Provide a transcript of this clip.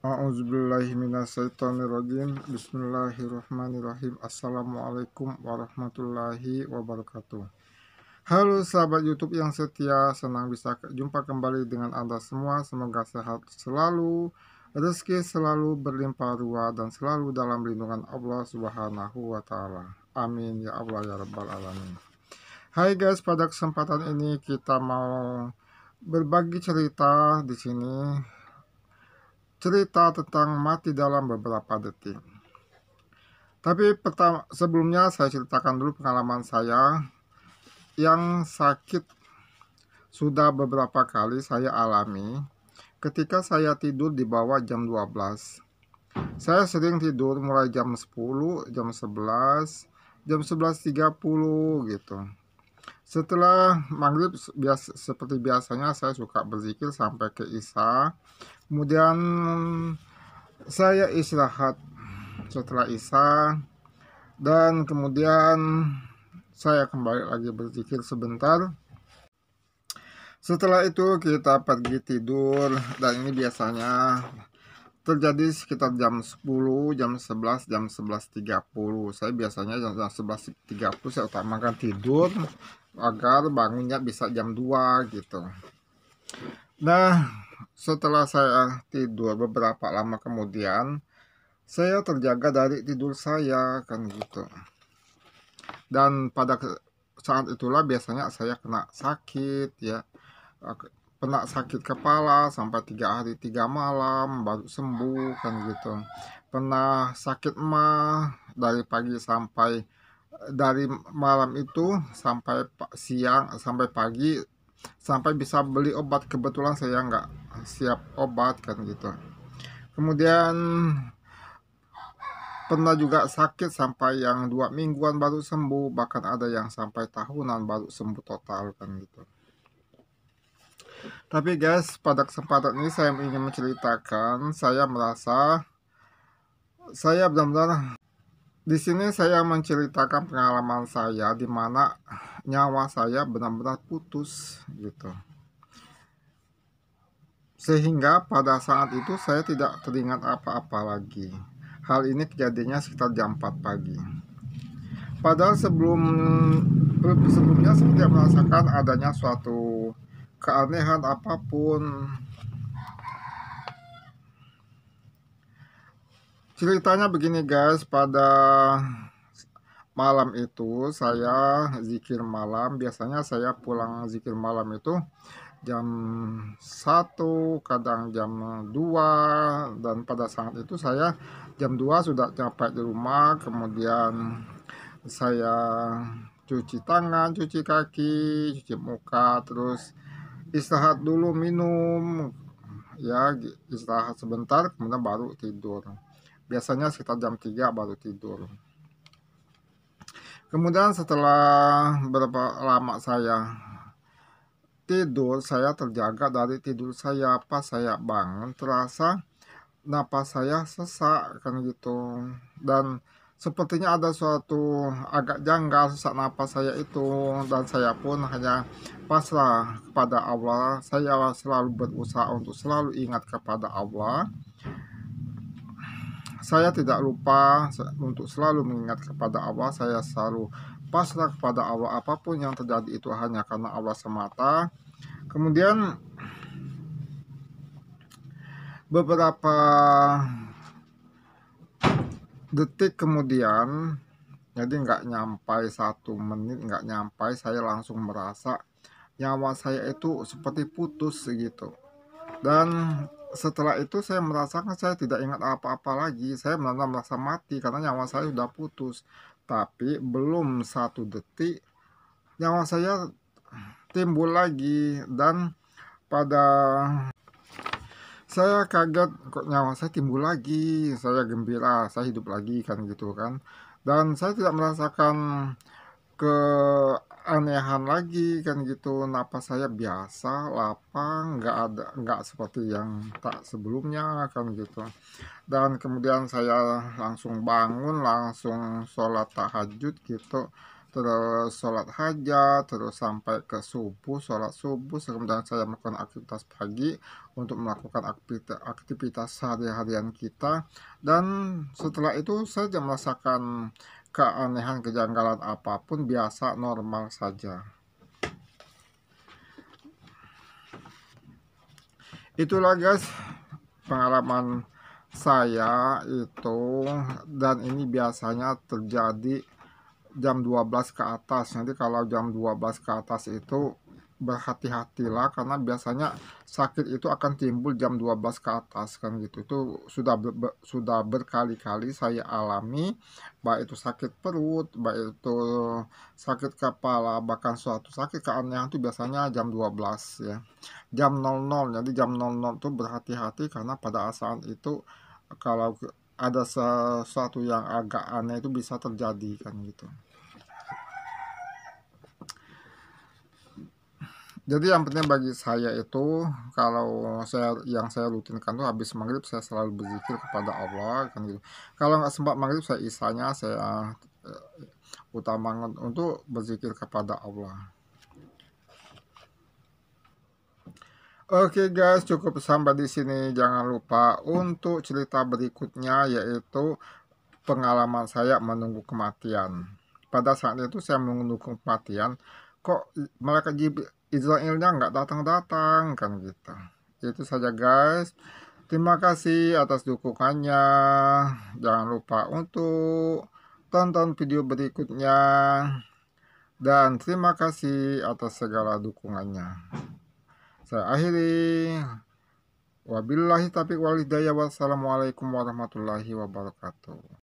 A'udzubillahiminasyaitonirrojim Bismillahirrahmanirrahim Assalamualaikum warahmatullahi wabarakatuh Halo sahabat YouTube yang setia, senang bisa jumpa kembali dengan Anda semua. Semoga sehat selalu, rezeki selalu berlimpah ruah dan selalu dalam lindungan Allah Subhanahu wa taala. Amin ya Allah ya rabbal alamin. Hai guys, pada kesempatan ini kita mau berbagi cerita di sini cerita tentang mati dalam beberapa detik. Tapi pertama, sebelumnya saya ceritakan dulu pengalaman saya yang sakit sudah beberapa kali saya alami ketika saya tidur di bawah jam 12. Saya sering tidur mulai jam 10, jam 11, jam 11.30 gitu. Setelah maghrib biasa, seperti biasanya saya suka berzikir sampai ke Isa kemudian saya istirahat setelah isya dan kemudian saya kembali lagi berzikir sebentar setelah itu kita pergi tidur dan ini biasanya terjadi sekitar jam 10, jam 11, jam 11.30 saya biasanya jam 11.30 saya utamakan tidur agar bangunnya bisa jam 2 gitu nah setelah saya tidur beberapa lama kemudian, saya terjaga dari tidur saya kan gitu. Dan pada saat itulah biasanya saya kena sakit ya Kena sakit kepala sampai tiga hari tiga malam baru sembuh kan gitu pernah sakit mah dari pagi sampai dari malam itu sampai siang sampai pagi sampai bisa beli obat kebetulan saya nggak siap obat kan gitu kemudian pernah juga sakit sampai yang dua mingguan baru sembuh bahkan ada yang sampai tahunan baru sembuh total kan gitu tapi guys pada kesempatan ini saya ingin menceritakan saya merasa saya benar-benar di sini saya menceritakan pengalaman saya di mana nyawa saya benar-benar putus gitu. Sehingga pada saat itu saya tidak teringat apa-apa lagi. Hal ini kejadiannya sekitar jam 4 pagi. Padahal sebelum sebelumnya saya tidak merasakan adanya suatu keanehan apapun Ceritanya begini guys, pada malam itu saya zikir malam, biasanya saya pulang zikir malam itu jam 1, kadang jam 2 dan pada saat itu saya jam 2 sudah capek di rumah, kemudian saya cuci tangan, cuci kaki, cuci muka, terus istirahat dulu minum ya istirahat sebentar kemudian baru tidur biasanya sekitar jam 3 baru tidur kemudian setelah berapa lama saya tidur saya terjaga dari tidur saya apa saya bangun terasa napas saya sesak kan gitu dan sepertinya ada suatu agak janggal sesak napas saya itu dan saya pun hanya pasrah kepada Allah saya selalu berusaha untuk selalu ingat kepada Allah saya tidak lupa untuk selalu mengingat kepada Allah. Saya selalu pasrah kepada Allah. Apapun yang terjadi itu hanya karena Allah semata. Kemudian beberapa detik kemudian jadi nggak nyampai satu menit nggak nyampai saya langsung merasa nyawa saya itu seperti putus gitu dan setelah itu saya merasakan saya tidak ingat apa-apa lagi. Saya benar-benar merasa mati karena nyawa saya sudah putus. Tapi belum satu detik nyawa saya timbul lagi dan pada saya kaget kok nyawa saya timbul lagi. Saya gembira, saya hidup lagi kan gitu kan. Dan saya tidak merasakan ke keanehan lagi kan gitu napas saya biasa lapang nggak ada nggak seperti yang tak sebelumnya kan gitu dan kemudian saya langsung bangun langsung sholat tahajud gitu terus sholat hajat terus sampai ke subuh sholat subuh kemudian saya melakukan aktivitas pagi untuk melakukan aktivitas, aktivitas sehari-harian kita dan setelah itu saya merasakan keanehan kejanggalan apapun biasa normal saja. Itulah guys pengalaman saya itu dan ini biasanya terjadi jam 12 ke atas. Nanti kalau jam 12 ke atas itu berhati-hatilah karena biasanya sakit itu akan timbul jam 12 ke atas kan gitu itu sudah ber, sudah berkali-kali saya alami baik itu sakit perut baik itu sakit kepala bahkan suatu sakit keanehan itu biasanya jam 12 ya jam 00 jadi jam 00 itu berhati-hati karena pada saat itu kalau ada sesuatu yang agak aneh itu bisa terjadi kan gitu jadi yang penting bagi saya itu kalau saya yang saya rutinkan tuh habis maghrib saya selalu berzikir kepada Allah kan gitu kalau nggak sempat maghrib saya isanya saya uh, utamakan untuk berzikir kepada Allah Oke okay guys, cukup sampai di sini. Jangan lupa untuk cerita berikutnya yaitu pengalaman saya menunggu kematian. Pada saat itu saya menunggu kematian, kok mereka Israelnya nggak datang-datang kan gitu itu saja guys terima kasih atas dukungannya jangan lupa untuk tonton video berikutnya dan terima kasih atas segala dukungannya saya akhiri wabillahi tapi walidaya wassalamualaikum warahmatullahi wabarakatuh